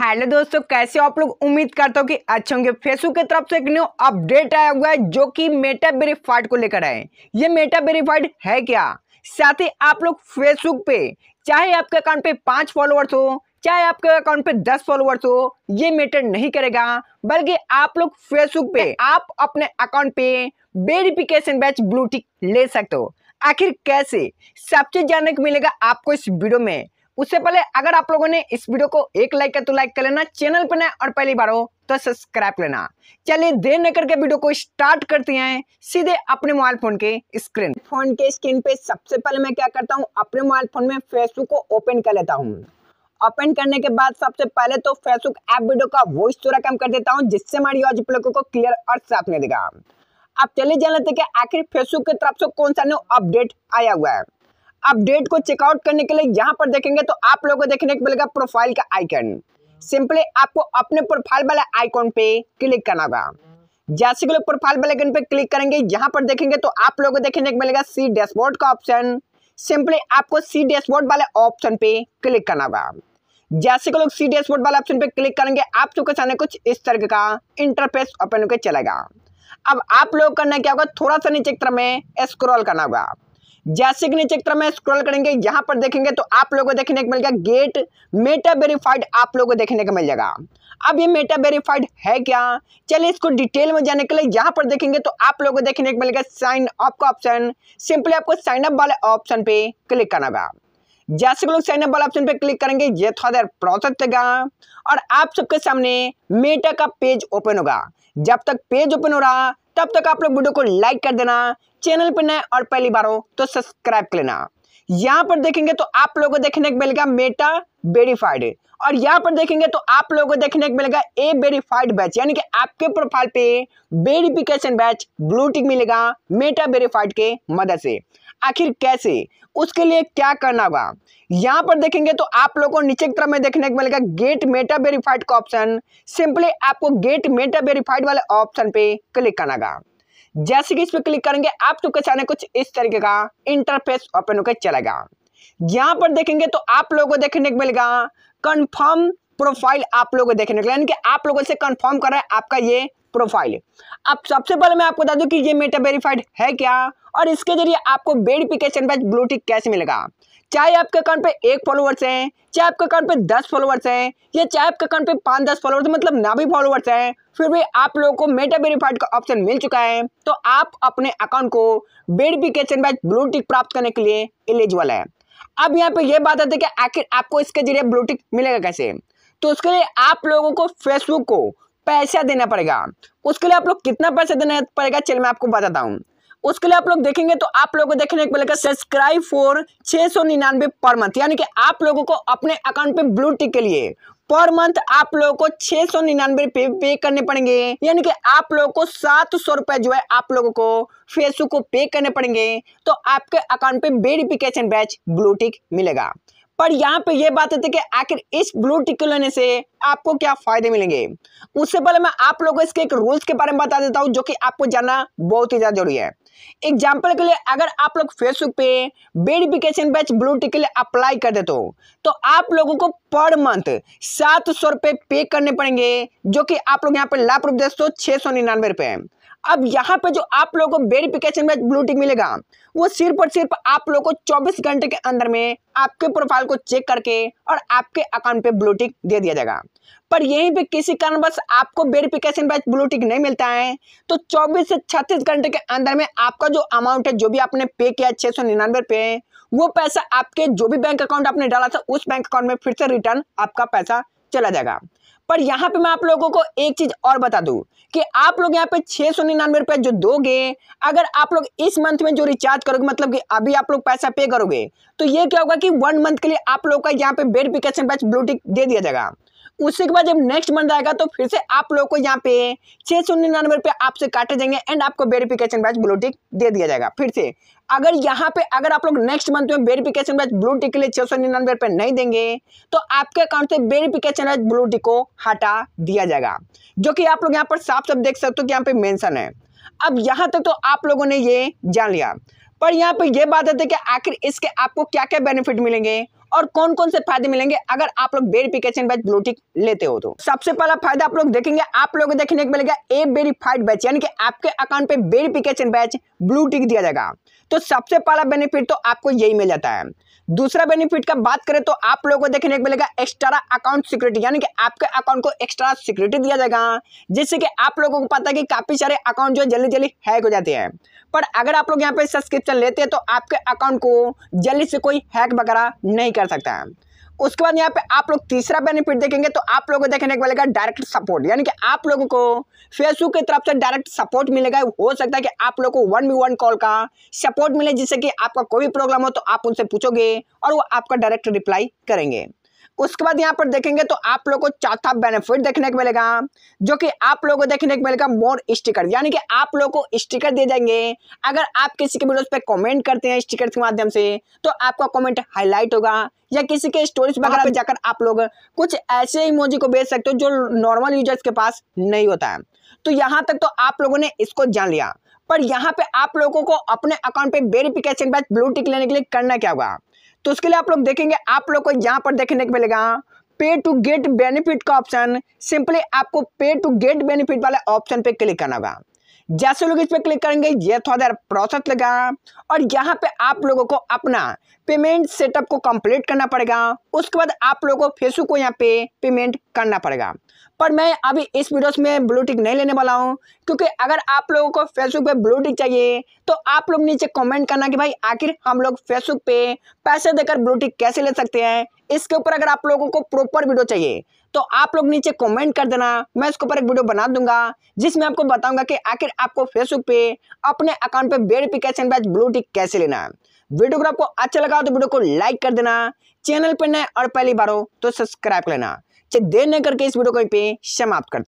hello दोस्तों कैसे आप लोग उम्मीद करता हूँ कि अच्छे होंगे फेसबुक की तरफ से एक न्यू अपडेट आया हुआ है जो कि मेटा वेरीफाइड को लेकर आए ये मेटा वेरीफाइड है क्या साथ ही आप लोग फेसबुक पे चाहे आपके अकाउंट पे पांच फॉलोअर्स हो चाहे आपके अकाउंट पे दस फॉलोअर्स हो ये मैटर नहीं करेगा बल्कि आप लोग फेसबुक पे आप अपने अकाउंट पे वेरिफिकेशन बैच ब्लूटिक ले सकते हो आखिर कैसे सब चीज जानने को मिलेगा आपको इस वीडियो में उससे पहले अगर आप लोगों ने इस वीडियो को एक लाइक कर तो लाइक कर लेना चैनल पर नए और पहली बार हो तो सब्सक्राइब लेना चलिए देर न करके वीडियो को स्टार्ट करते हैं सीधे अपने मोबाइल फोन के स्क्रीन फोन के स्क्रीन पे सबसे पहले मैं क्या करता हूँ अपने मोबाइल फोन में फेसबुक को ओपन कर लेता हूँ ओपन करने के बाद सबसे पहले तो फेसबुक ऐप वीडियो का वॉइस थोड़ा कम कर देता हूँ जिससे हमारी आज लोगों को क्लियर और साफ नहीं देगा अब चलिए जान लेते आखिर फेसबुक की तरफ से कौन सा न्यू अपडेट आया हुआ है अपडेट को चेकआउट करने के लिए यहाँ पर देखेंगे तो आप लोगों को देखने को मिलेगा प्रोफाइल का आइकन सिंपली आपको अपने प्रोफाइल वाले आइकॉन पे क्लिक करना होगा जैसे कि लोग प्रोफाइल वाले आइकन पे क्लिक करेंगे यहाँ पर देखेंगे तो आप लोगों को देखने को मिलेगा सी डैशबोर्ड का ऑप्शन सिंपली आपको सी डैशबोर्ड वाले ऑप्शन पे क्लिक करना होगा जैसे कि लोग सी डैशबोर्ड वाले ऑप्शन पे क्लिक करेंगे आप लोग के सामने कुछ इस तरह का इंटरफेस ओपन होकर चलेगा अब आप लोग करना क्या होगा थोड़ा सा नीचे की में स्क्रॉल करना होगा जैसे कि नीचे की तरफ में स्क्रॉल करेंगे यहां पर देखेंगे तो आप लोगों को देखने को मिल गया गेट मेटा वेरीफाइड आप लोगों को देखने को मिल जाएगा अब ये मेटा वेरीफाइड है क्या चलिए इसको डिटेल में जाने के लिए यहाँ पर देखेंगे तो आप लोगों को देखने को मिलेगा साइन अप का ऑप्शन सिंपली आपको साइन अप वाले ऑप्शन पे क्लिक करना होगा जैसे लोग साइन अप वाले ऑप्शन पे क्लिक करेंगे ये थोड़ा देर प्रोसेस देगा और आप सबके सामने मेटा का पेज ओपन होगा जब तक पेज ओपन हो रहा तब तक आप लोग वीडियो को लाइक कर देना चैनल पर नए और पहली बार हो तो सब्सक्राइब कर लेना यहाँ पर देखेंगे तो आप लोगों को देखने को मिलेगा मेटा वेरीफाइड और यहाँ पर देखेंगे तो आप लोगों को देखने को मिलेगा ए वेरीफाइड बैच यानी कि आपके प्रोफाइल पे वेरिफिकेशन बैच ब्लू टिक मिलेगा मेटा वेरीफाइड के मदद से आखिर कैसे उसके लिए क्या करना होगा यहाँ पर देखेंगे तो आप लोगों को नीचे की तरफ में देखने को मिलेगा गेट मेटा वेरीफाइड का ऑप्शन सिंपली आपको गेट मेटा वेरीफाइड वाले ऑप्शन पे क्लिक करना होगा जैसे कि इस पर क्लिक करेंगे आप सबके सामने कुछ इस तरीके का इंटरफेस ओपन होकर चलेगा यहाँ पर देखेंगे तो आप लोगों को देखने को मिलेगा कन्फर्म प्रोफाइल आप लोगों को देखने को यानी कि आप लोगों से कंफर्म कर रहा है आपका ये प्रोफाइल अब सबसे पहले मैं आपको बता दूं कि ये मेटा वेरीफाइड है क्या और इसके जरिए आपको वेरिफिकेशन बैच ब्लूटिक कैसे मिलेगा चाहे आपके अकाउंट पे एक फॉलोवर्स हैं चाहे आपके अकाउंट पे दस फॉलोवर्स हैं या चाहे आपके अकाउंट पे पाँच दस फॉलोवर्स मतलब ना भी फॉलोवर्स हैं फिर भी आप लोगों को मेटा वेरीफाइड का ऑप्शन मिल चुका है तो आप अपने अकाउंट को वेरिफिकेशन बैच ब्लूटिक प्राप्त करने के लिए एलिजिबल है अब यहाँ पे ये बात आती है कि आखिर आपको इसके जरिए ब्लूटिक मिलेगा कैसे तो उसके लिए आप लोगों को फेसबुक को पैसा देना पड़ेगा उसके लिए आप लोग कितना पैसा देना पड़ेगा चलिए मैं आपको बताता हूँ उसके लिए आप लोग देखेंगे तो आप लोगों को देखने को मिलेगा सब्सक्राइब फॉर छह सौ निन्यानवे पर मंथ यानी कि आप लोगों को अपने अकाउंट पे ब्लू टिक के लिए पर मंथ आप लोगों को छह सौ निन्यानवे रुपए पे करने पड़ेंगे यानी कि आप लोगों को सात सौ रुपए जो है आप लोगों को फेसबुक को पे करने पड़ेंगे तो आपके अकाउंट पे वेरिफिकेशन बैच ब्लूटिक मिलेगा पर यहाँ पे ये बात होती है कि आखिर इस ब्लू टिक लेने से आपको क्या फ़ायदे मिलेंगे उससे पहले मैं आप लोगों को इसके एक रूल्स के बारे में बता देता हूँ जो कि आपको जानना बहुत ही ज़्यादा जरूरी है एग्जाम्पल के लिए अगर आप लोग फेसबुक पे वेरिफिकेशन बैच ब्लू टिक लिए अप्लाई कर देते हो तो आप लोगों को पर मंथ सात सौ रुपये पे करने पड़ेंगे जो कि आप लोग यहाँ पे लाभ रूप दोस्तों छः सौ निन्यानवे रुपये अब यहाँ पे जो आप लोगों को वेरिफिकेशन में ब्लू टिक मिलेगा वो सिर्फ और सिर्फ आप लोगों को 24 घंटे के अंदर में आपके प्रोफाइल को चेक करके और आपके अकाउंट पे ब्लू टिक दे दिया जाएगा पर यहीं पे किसी कारणवश आपको वेरिफिकेशन बैच ब्लू टिक नहीं मिलता है तो 24 से 36 घंटे के अंदर में आपका जो अमाउंट है जो भी आपने पे किया छः सौ निन्यानवे पे वो पैसा आपके जो भी बैंक अकाउंट आपने डाला था उस बैंक अकाउंट में फिर से रिटर्न आपका पैसा चला जाएगा पर यहाँ पे मैं आप लोगों को एक चीज़ और बता दू कि आप लोग यहाँ पे छह सौ निन्यानवे रुपए जो दोगे अगर आप लोग इस मंथ में जो रिचार्ज करोगे मतलब कि अभी आप लोग पैसा पे करोगे तो ये क्या होगा कि वन मंथ के लिए आप लोग का यहाँ पे बेड वेरिफिकेशन बैच ब्लूटिक दे दिया जाएगा उसी के बाद जब नेक्स्ट मंथ आएगा तो फिर से आप लोग को यहाँ पे छः सौ निन्यानवे रुपये आपसे काटे जाएंगे एंड आपको वेरिफिकेशन बैच ब्लू टिक दे दिया जाएगा फिर से अगर यहाँ पे अगर आप लोग नेक्स्ट मंथ में वेरिफिकेशन बैच ब्लू टिक के लिए छः सौ निन्यानवे रुपये नहीं देंगे तो आपके अकाउंट से वेरिफिकेशन बैच ब्लू टिक को हटा दिया जाएगा जो कि आप लोग यहाँ पर साफ साफ देख सकते हो कि यहाँ पे मेंशन है अब यहाँ तक तो आप लोगों ने ये जान लिया पर यहाँ पे ये बात है कि आखिर इसके आपको क्या क्या बेनिफिट मिलेंगे और कौन कौन से फायदे मिलेंगे अगर आप लोग वेरिफिकेशन बैच ब्लूटिक लेते हो तो सबसे पहला फायदा आप लोग देखेंगे आप लोग देखने को मिलेगा ए वेरीफाइड बैच यानी कि आपके अकाउंट पे वेरिफिकेशन बैच ब्लूटिक दिया जाएगा तो सबसे पहला बेनिफिट तो आपको यही मिल जाता है दूसरा बेनिफिट का बात करें तो आप लोगों को देखने को मिलेगा एक्स्ट्रा अकाउंट सिक्योरिटी यानी कि आपके अकाउंट को एक्स्ट्रा सिक्योरिटी दिया जाएगा जिससे कि आप लोगों को पता है कि काफ़ी सारे अकाउंट जो है जल्दी जल्दी हैक हो जाते हैं पर अगर आप लोग यहाँ पे सब्सक्रिप्शन लेते हैं तो आपके अकाउंट को जल्दी से कोई हैक वगैरह नहीं कर सकता है उसके बाद यहाँ पे आप लोग तीसरा बेनिफिट देखेंगे तो आप लोगों को देखने को मिलेगा डायरेक्ट सपोर्ट यानी कि आप लोगों को फेसबुक की तरफ से डायरेक्ट सपोर्ट मिलेगा हो सकता है कि आप लोगों को वन बी वन कॉल का सपोर्ट मिले जिससे कि आपका कोई भी प्रॉब्लम हो तो आप उनसे पूछोगे और वो आपका डायरेक्ट रिप्लाई करेंगे उसके बाद यहाँ पर देखेंगे तो आप लोगों को चौथा बेनिफिट देखने को मिलेगा जो कि आप लोगों को देखने को मिलेगा मोर स्टिकर यानी कि आप लोगों को स्टिकर दे देंगे अगर आप किसी के वीडियोस पे कमेंट करते हैं स्टिकर के माध्यम से तो आपका कमेंट हाईलाइट होगा या किसी के स्टोरीज वगैरह पे जाकर आप लोग कुछ ऐसे इमोजी को भेज सकते हो जो नॉर्मल यूजर्स के पास नहीं होता है तो यहाँ तक तो आप लोगों ने इसको जान लिया पर यहाँ पे आप लोगों को अपने अकाउंट पे वेरिफिकेशन के बाद ब्लू टिक लेने के लिए करना क्या होगा तो उसके लिए आप लोग देखेंगे आप लोग को यहाँ पर देखने को मिलेगा पे टू गेट बेनिफिट का ऑप्शन सिंपली आपको पे टू गेट बेनिफिट वाले ऑप्शन पे क्लिक करना होगा जैसे लोग इस पर क्लिक करेंगे ये थोड़ा देर प्रोसेस लगा और यहाँ पे आप लोगों को अपना पेमेंट सेटअप को कंप्लीट करना पड़ेगा उसके बाद आप लोगों को फेसबुक को यहाँ पे पेमेंट करना पड़ेगा पर मैं अभी इस वीडियोस में ब्लूटिक नहीं लेने वाला हूँ क्योंकि अगर आप लोगों को फेसबुक पे ब्लूटिक चाहिए तो आप लोग नीचे कमेंट करना कि भाई आखिर हम लोग फेसबुक पे पैसे देकर ब्लूटिक कैसे ले सकते हैं इसके ऊपर अगर आप लोगों को प्रॉपर वीडियो चाहिए तो आप लोग नीचे कमेंट कर देना मैं इसके ऊपर एक वीडियो बना दूंगा जिसमें आपको बताऊंगा कि आखिर आपको फेसबुक पे अपने अकाउंट पे वेरिफिकेशन बैच ब्लू टिक कैसे लेना है वीडियो अगर आपको अच्छा लगा तो वीडियो को लाइक कर देना चैनल पर नए और पहली बार हो तो सब्सक्राइब कर लेना देर न करके इस वीडियो को समाप्त कर